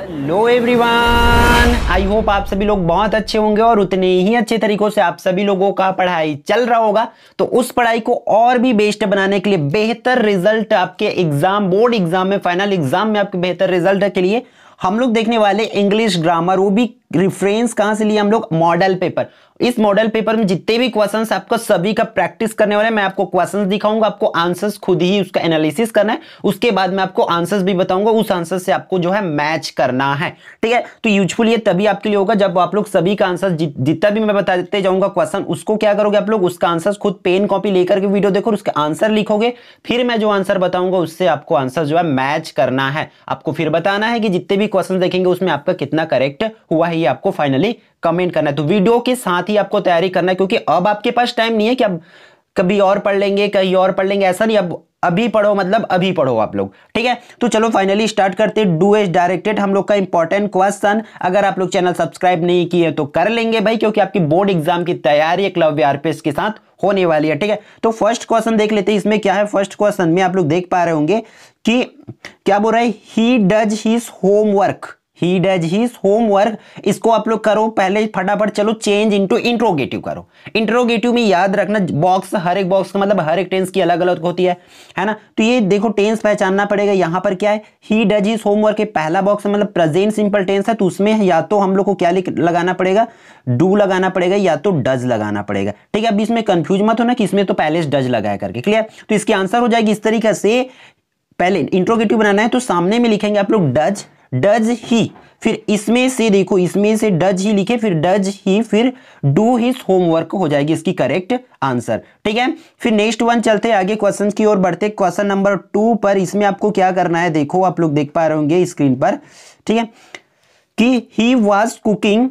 hello everyone I hope आप सभी लोग बहुत अच्छे होंगे और उतने ही अच्छे तरीकों से आप सभी लोगों का पढ़ाई चल रहा होगा तो उस पढ़ाई को और भी बेस्ट बनाने के लिए बेहतर रिजल्ट आपके एग्जाम बोर्ड एग्जाम में फाइनल एग्जाम में आपके बेहतर रिजल्ट के लिए हम लोग देखने वाले इंग्लिश ग्रामर वो भी रिफरेंस कहां से लिए हम लोग मॉडल पेपर इस मॉडल पेपर में जितने भी क्वेश्चन आपको सभी का प्रैक्टिस करने वाले मैं आपको क्वेश्चन दिखाऊंगा आपको आंसर्स खुद ही उसका एनालिसिस करना है उसके बाद मैं आपको आंसर्स भी बताऊंगा उस आंसर से आपको जो है मैच करना है ठीक है तो यूजफुल ये तभी आपके लिए होगा जब आप लोग सभी का आंसर जितना भी मैं बताते जाऊंगा क्वेश्चन उसको क्या करोगे आप लोग उसका आंसर खुद पेन कॉपी लेकर के वीडियो देखो उसका आंसर लिखोगे फिर मैं जो आंसर बताऊंगा उससे आपको आंसर जो है मैच करना है आपको फिर बताना है कि जितने भी क्वेश्चन देखेंगे उसमें आपका कितना करेक्ट हुआ है चाहिए आपको फाइनली कमेंट करना है तो वीडियो के साथ ही आपको तैयारी करना है क्योंकि अब आपके पास टाइम नहीं है कि अब कभी और पढ़ लेंगे कहीं और पढ़ लेंगे ऐसा नहीं अब अभी पढ़ो मतलब अभी पढ़ो आप लोग ठीक है तो चलो फाइनली स्टार्ट करते डू एज डायरेक्टेड हम लोग का इंपॉर्टेंट क्वेश्चन अगर आप लोग चैनल सब्सक्राइब नहीं किए तो कर लेंगे भाई क्योंकि आपकी बोर्ड एग्जाम की तैयारी एक एकलव्य आरपीएस के साथ होने वाली है ठीक है तो फर्स्ट क्वेश्चन देख लेते हैं इसमें क्या है फर्स्ट क्वेश्चन में आप लोग देख पा रहे होंगे कि क्या बोल रहा है he does his homework he does his homework इसको आप लोग करो पहले फटाफट चलो चेंज इंटू इंट्रोगेटिव करो इंट्रोगेटिव में याद रखना बॉक्स हर एक बॉक्स का मतलब हर एक टेंस की अलग अलग होती है है ना तो ये देखो टेंस पहचानना पड़ेगा यहाँ पर क्या है ही डज हीज होमवर्क के पहला बॉक्स मतलब प्रेजेंट सिंपल टेंस है तो उसमें या तो हम लोग को क्या लगाना पड़ेगा डू लगाना पड़ेगा या तो डज लगाना पड़ेगा ठीक है अब इसमें कंफ्यूज मत होना कि इसमें तो पहले डज लगाया करके क्लियर तो इसकी आंसर हो जाएगी इस तरीके से पहले इंट्रोगेटिव बनाना है तो सामने में लिखेंगे आप लोग डज डज ही फिर इसमें से देखो इसमें से डज ही लिखे फिर डज ही फिर डू हिज होमवर्क हो जाएगी इसकी करेक्ट आंसर ठीक है फिर नेक्स्ट वन चलते आगे क्वेश्चन की ओर बढ़ते क्वेश्चन नंबर टू पर इसमें आपको क्या करना है देखो आप लोग देख पा रहे होंगे स्क्रीन पर ठीक है कि ही वॉज कुकिंग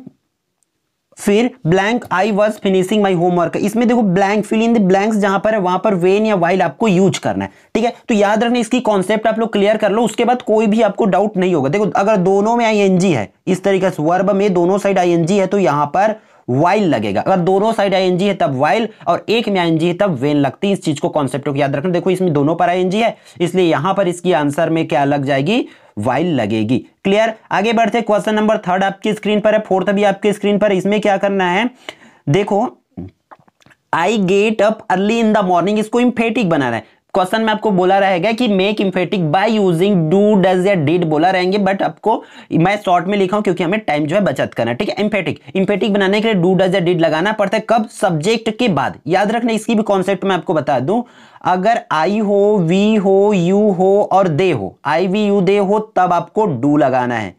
फिर blank I was finishing my homework इसमें देखो blank fill in the blanks जहां पर है वहां पर वेन या वाइल आपको यूज करना है ठीक है तो याद रखना इसकी कॉन्सेप्ट आप लोग क्लियर कर लो उसके बाद कोई भी आपको डाउट नहीं होगा देखो अगर दोनों में आई है इस तरीके से वर्ब में दोनों साइड आई है तो यहां पर वाइल लगेगा अगर दोनों साइड एनजी है तब वाइल और एक में आईएनजी है तब वेन लगती है इस चीज को कॉन्सेप्ट को याद रखना देखो इसमें दोनों पर एनजी है इसलिए यहां पर इसकी आंसर में क्या लग जाएगी वाइल लगेगी क्लियर आगे बढ़ते क्वेश्चन नंबर थर्ड आपकी स्क्रीन पर है फोर्थ भी आपकी स्क्रीन पर इसमें क्या करना है देखो I get up early in the morning इसको इम्फेटिक बना रहा है क्वेश्चन में आपको बोला रहेगा कि make emphatic by using do does या डिड बोला रहेंगे बट आपको मैं शॉर्ट में लिखा हूं क्योंकि हमें टाइम जो है बचत करना ठीक है इम्फेटिक इम्फेटिक बनाने के लिए डू डज या डिड लगाना पड़ता है कब सब्जेक्ट के बाद याद रखना इसकी भी कॉन्सेप्ट मैं आपको बता दूं अगर आई हो वी हो यू हो और दे हो आई वी यू दे हो तब आपको डू लगाना है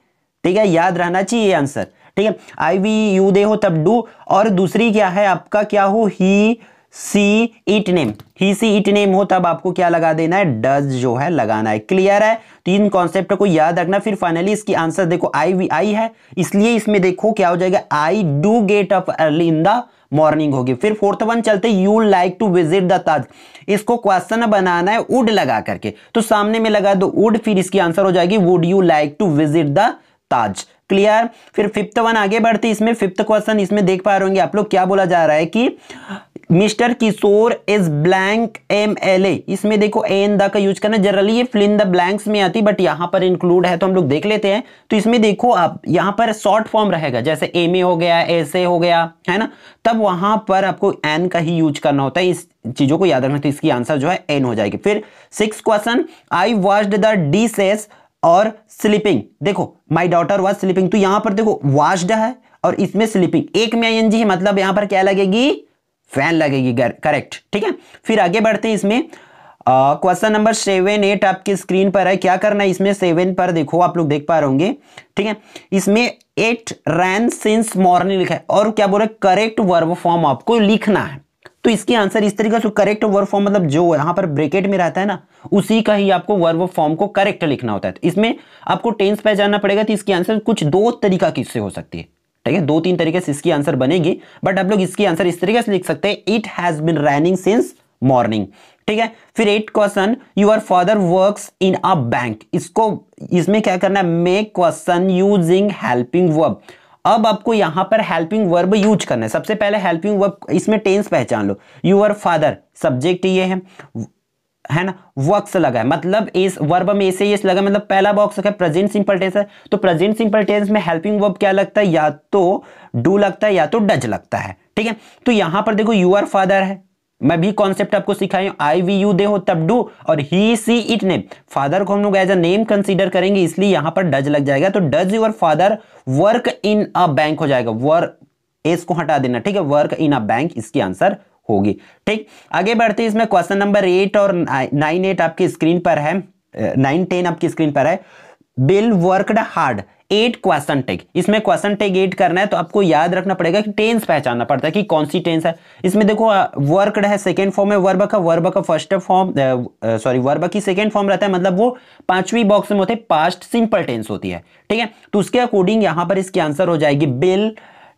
ठीक है याद रहना चाहिए आंसर ठीक है आई वी यू दे हो तब डू और दूसरी क्या है आपका क्या हो he she it name he she it name हो तब आपको क्या लगा देना है डज जो है लगाना है क्लियर है तो इन कॉन्सेप्ट को याद रखना फिर फाइनली इसकी आंसर देखो आई वी आई है इसलिए इसमें देखो क्या हो जाएगा I do get up early in the morning होगी फिर फोर्थ वन चलते you like to visit the Taj इसको क्वेश्चन बनाना है वुड लगा करके तो सामने में लगा दो वुड फिर इसकी आंसर हो जाएगी would you like to visit the Taj clear फिर फिफ्थ वन आगे बढ़ते इसमें फिफ्थ क्वेश्चन इसमें देख पा रहे होंगे आप लोग क्या बोला जा रहा है कि mister Kishore is blank M L A इसमें देखो एन द का यूज करना जनरली ये फिल इन द ब्लैंक्स में आती बट यहाँ पर इंक्लूड है तो हम लोग देख लेते हैं तो इसमें देखो आप यहाँ पर शॉर्ट फॉर्म रहेगा जैसे एम ए हो गया एस ए हो गया है ना तब वहां पर आपको एन का ही यूज करना होता है इस चीज़ों को याद रखना तो इसकी आंसर जो है एन हो जाएगी फिर six question I watched the डी सेस और स्लीपिंग देखो माई डॉटर वॉज स्लीपिंग तो यहां पर देखो वाश्ड है और इसमें स्लीपिंग एक में आई है मतलब यहां पर क्या लगेगी फैन लगेगी करेक्ट ठीक है फिर आगे बढ़ते हैं इसमें क्वेश्चन नंबर सेवन एट आपकी स्क्रीन पर है क्या करना है इसमें सेवन पर देखो आप लोग देख पा रहे होंगे ठीक है इसमें एट रैन सिंस मॉर्निंग लिखा है और क्या बोल रहे करेक्ट वर्ब फॉर्म आपको लिखना है तो इसके आंसर इस तरीके से करेक्ट वर्ब फॉर्म मतलब जो यहां पर ब्रेकेट में रहता है ना उसी का ही आपको वर्ब फॉर्म को करेक्ट लिखना होता है तो इसमें आपको टेंस पहचानना पड़ेगा तो इसकी आंसर कुछ दो तरीका किससे हो सकती है ठीक है दो तीन तरीके से इसकी आंसर बनेगी बट आप लोग इसकी आंसर इस तरीके से लिख सकते हैं it has been raining since morning ठीक है फिर eight question your father work in a bank इसको इसमें क्या करना है make question using helping verb अब आपको यहां पर हेल्पिंग वर्ब यूज करना है सबसे पहले हेल्पिंग वर्ब इसमें टेंस पहचान लो यूअर फादर सब्जेक्ट ये है है ना वक्स लगा है मतलब इस वर्ब में ऐसे ही लगा मतलब पहला बॉक्स है प्रेजेंट सिंपल टेंस है तो प्रेजेंट सिंपल टेंस में हेल्पिंग वर्ब क्या लगता है या तो डू लगता है या तो डज लगता है ठीक है तो यहां पर देखो यूअर फादर है मैं भी कॉन्सेप्ट आपको सिखाई आई वी यू दे हो तब डू और he she it name father को हम लोग एज अ नेम कंसीडर करेंगे इसलिए यहां पर डज लग जाएगा तो does your father work in a bank हो जाएगा वर्क एस को हटा देना ठीक है वर्क इन अ बैंक इसकी आंसर होगी ठीक आगे बढ़ते इसमें क्वेश्चन नंबर एट और नाइन एट आपकी स्क्रीन पर है नाइन टेन आपकी स्क्रीन पर है Bill worked hard add question tag इसमें क्वेश्चन टेक एट करना है तो आपको याद रखना पड़ेगा कि टेंस पहचानना पड़ता है कि कौन सी टेंस है इसमें देखो वर्कड है सेकेंड फॉर्म है वर्ब का वर्ब का फर्स्ट फॉर्म सॉरी वर्ब की सेकेंड फॉर्म रहता है मतलब वो पांचवी बॉक्स में होते हैं पास्ट सिंपल टेंस होती है ठीक है तो उसके अकॉर्डिंग यहां पर इसकी आंसर हो जाएगी Bill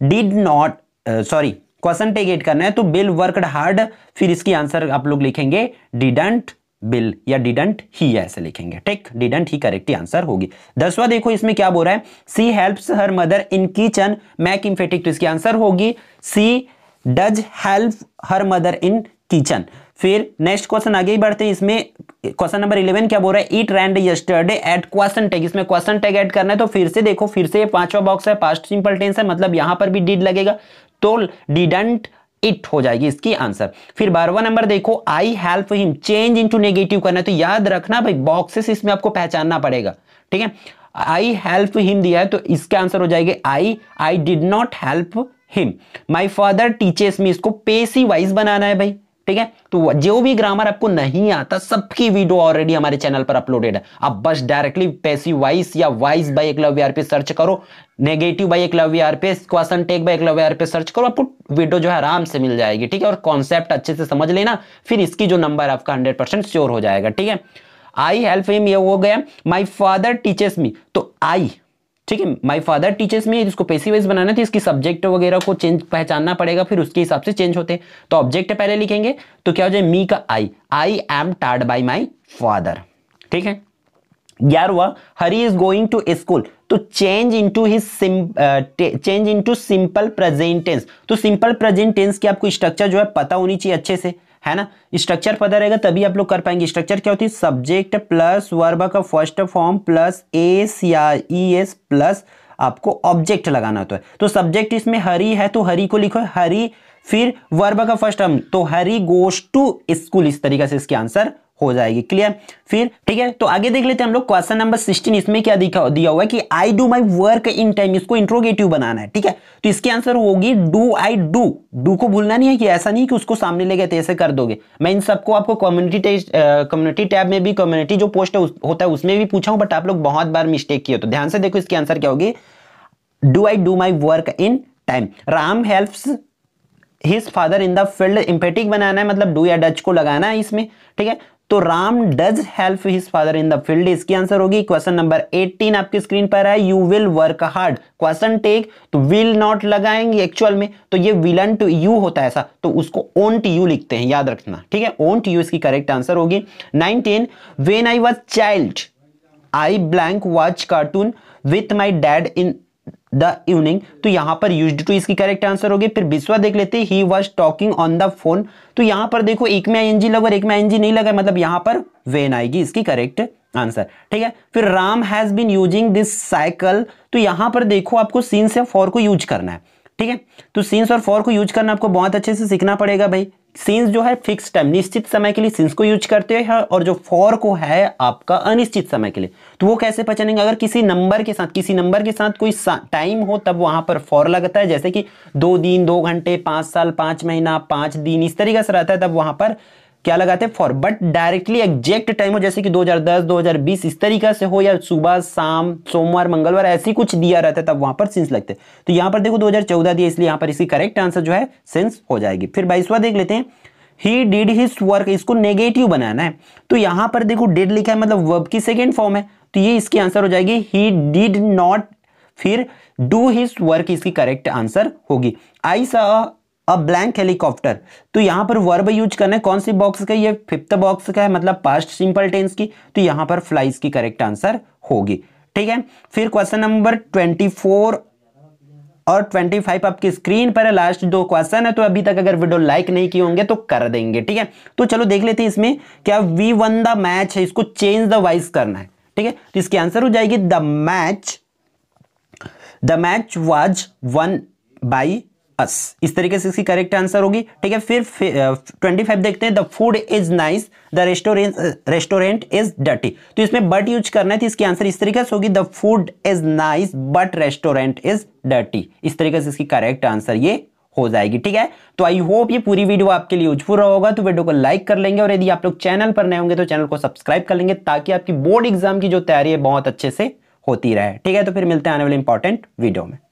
did not sorry question tag add करना है तो बिल वर्कड हार्ड फिर इसकी आंसर आप लोग लिखेंगे डिडंट बिल या डिडंट ही ऐसे लिखेंगे ठीक डिडंट ही करेक्ट आंसर होगी दसवा देखो इसमें क्या बोल रहा है she helps her mother in kitchen make emphatic तो इसकी आंसर होगी she does help her mother in kitchen फिर नेक्स्ट क्वेश्चन आगे ही बढ़ते हैं इसमें क्वेश्चन नंबर इलेवन क्या बोल रहा है it rained yesterday add question tag इसमें क्वेश्चन टैग ऐड करना है तो फिर से देखो फिर से पांचवा बॉक्स है पास्ट सिंपल टेंस है मतलब यहां पर भी डीड लगेगा तो डिडंट इट हो जाएगी इसकी आंसर फिर बारवा नंबर देखो I help him change to negative करना तो याद रखना भाई बॉक्सेस इसमें आपको पहचानना पड़ेगा ठीक है आई हेल्प हिम दिया है तो इसका आंसर हो जाएगा I I did not help him my father teachers में इसको पेसी वाइज बनाना है भाई ठीक है तो जो भी ग्रामर आपको नहीं आता सबकी वीडियो ऑलरेडी हमारे चैनल पर अपलोडेड है आप बस डायरेक्टली पैसी वाइस या वाइस बाई आर पे सर्च करो नेगेटिव बाई आर पे क्वेश्चन टेक बाई आर पे सर्च करो आपको वीडियो जो है आराम से मिल जाएगी ठीक है और कॉन्सेप्ट अच्छे से समझ लेना फिर इसकी जो नंबर आपका हंड्रेड परसेंट श्योर हो जाएगा ठीक है आई हेल्प हिम ये हो गया माई फादर टीचर्स मी तो आई ठीक है माई फादर टीचर्स में इसको वाइज बनाना था इसकी सब्जेक्ट वगैरह को चेंज पहचानना पड़ेगा फिर उसके हिसाब से चेंज होते हैं तो ऑब्जेक्ट पहले लिखेंगे तो क्या हो जाए मी का आई आई एम टार्ड बाई माई फादर ठीक है ग्यारहवा Hari is going to school तो change into his change into simple present tense तो सिंपल प्रेजेंटेंस की आपको स्ट्रक्चर जो है पता होनी चाहिए अच्छे से है ना स्ट्रक्चर पता रहेगा तभी आप लोग कर पाएंगे स्ट्रक्चर क्या होती है सब्जेक्ट प्लस वर्ब का फर्स्ट फॉर्म प्लस एस या ई एस प्लस आपको ऑब्जेक्ट लगाना होता है तो सब्जेक्ट इसमें हरी है तो हरी को लिखो हरी फिर वर्ब का फर्स्ट टर्म तो हरी गोस टू स्कूल इस तरीके से इसके आंसर हो जाएगी क्लियर फिर ठीक है तो आगे देख लेते हैं हम लोग क्वेश्चन नंबर सिक्सटीन इसमें क्या दिखा दिया हुआ है कि I do my work in time इसको इंट्रोगेटिव बनाना है ठीक है तो इसके आंसर होगी डू आई डू डू को भूलना नहीं है कि ऐसा नहीं कि उसको सामने ले गए तो ऐसे कर दोगे मैं इन सबको आपको कम्युनिटी कम्युनिटी टैब में भी कम्युनिटी जो पोस्ट होता है उसमें भी पूछा हूं बट आप लोग बहुत बार मिस्टेक किए तो ध्यान से देखो इसकी आंसर क्या होगी do I do my work in time Ram help his father in the field emphatic बनाना है मतलब डू या डच को लगाना है इसमें ठीक है तो Ram does help his father in the field इसकी आंसर होगी क्वेश्चन नंबर 18 आपकी स्क्रीन पर है you will work hard question tag तो विल नॉट लगाएंगे एक्चुअल में तो ये विलन टू यू होता है ऐसा तो उसको ओंट यू लिखते हैं याद रखना ठीक है ओंट यू इसकी करेक्ट आंसर होगी 19 when I was child I blank watch cartoon with my dad in the evening तो यहां पर यूज टू इसकी करेक्ट आंसर होगी फिर विश्वा देख लेते ही was talking on the phone तो यहां पर देखो एक में आई एनजी लगा और एक में आई नहीं लगा मतलब यहां पर वेन आएगी इसकी करेक्ट आंसर ठीक है फिर Ram has been using this cycle तो यहां पर देखो आपको सीन से फॉर को यूज करना है ठीक है तो सीन्स और फॉर को यूज करना आपको बहुत अच्छे से सीखना पड़ेगा भाई सीन्स जो है फिक्स टाइम निश्चित समय के लिए सीन्स को यूज करते हैं और जो फॉर को है आपका अनिश्चित समय के लिए तो वो कैसे पहचानेंगे अगर किसी नंबर के साथ किसी नंबर के साथ कोई टाइम हो तब वहां पर फॉर लगता है जैसे कि दो दिन दो घंटे पांच साल पांच महीना पांच दिन इस तरीके से रहता है तब वहां पर क्या लगाते हैं for but directly exact time हो जैसे कि 2010 2020 इस तरीके से हो या सुबह शाम सोमवार मंगलवार ऐसी कुछ दिया रहता है तब वहां पर सिंस लगते तो यहां पर देखो 2014 दिया इसलिए यहां पर इसकी करेक्ट आंसर जो है सिंस हो जाएगी फिर बाईसवा देख लेते हैं ही डिड हिज वर्क इसको नेगेटिव बनाना है तो यहां पर देखो डेड लिखा है मतलब वर्ब की सेकेंड फॉर्म है तो ये इसकी आंसर हो जाएगी ही डिड नॉट फिर डू हिस्स वर्क इसकी करेक्ट आंसर होगी आई सा अ ब्लैंक हेलीकॉप्टर तो यहां पर वर्ब यूज करना है कौन सी बॉक्स का ये फिफ्थ बॉक्स का है मतलब पास्ट सिंपल टेंस की तो यहां पर फ्लाइज की करेक्ट आंसर होगी ठीक है फिर क्वेश्चन नंबर ट्वेंटी फोर और 25 आपकी स्क्रीन पर है लास्ट दो क्वेश्चन है तो अभी तक अगर वीडियो लाइक नहीं किए होंगे तो कर देंगे ठीक है तो चलो देख लेते हैं इसमें क्या वी वन द मैच है इसको चेंज द वाइस करना है ठीक है तो इसकी आंसर हो जाएगी the match the match was won by us इस तरीके से इसकी करेक्ट आंसर होगी ठीक है फिर ट्वेंटी फाइव देखते हैं the food is nice the restaurant restaurant is डटी तो इसमें बट यूज करना है तो इसकी आंसर इस तरीके से होगी the food is nice but restaurant is डटी इस तरीके से इसकी करेक्ट आंसर ये हो जाएगी ठीक है तो आई होप ये पूरी वीडियो आपके लिए यूजफुल रहा होगा तो वीडियो को लाइक कर लेंगे और यदि आप लोग चैनल पर नए होंगे तो चैनल को सब्सक्राइब कर लेंगे ताकि आपकी बोर्ड एग्जाम की जो तैयारी है बहुत अच्छे से होती रहे ठीक है तो फिर मिलते हैं आने वाले इंपॉर्टेंट वीडियो में